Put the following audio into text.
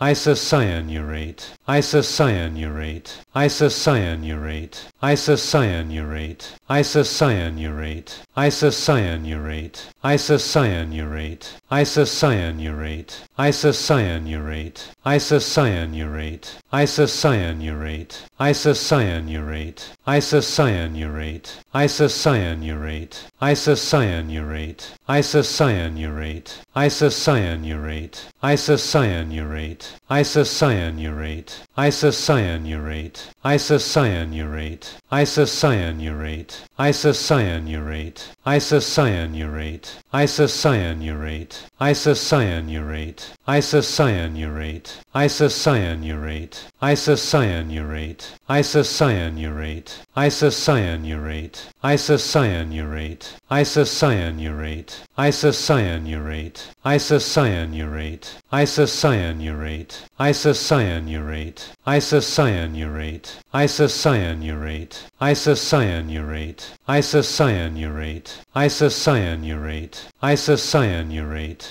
isocyanurate, isocyanurate isocyanurate, isocyanurate, isocyanurate, isocyanurate, isocyanurate, isocyanurate, isocyanurate, isocyanurate, isocyanurate, isocyanurate, isocyanurate, isocyanurate, isocyanurate, isocyanurate, isocyanurate, isocyanurate, isocyanurate, isocyanurate, isocyanurate, isocyanurate, isocyanurate, isocyanurate, isocyanurate, isocyanurate, isocyanurate, isocyanurate, isocyanurate, isocyanurate, isocyanurate, isocyanurate, isocyanurate, isocyanurate, isocyanurate, isocyanurate, isocyanurate, isocyanurate, isocyanurate, isocyanurate, isocyanurate, isocyanurate, isocyanurate,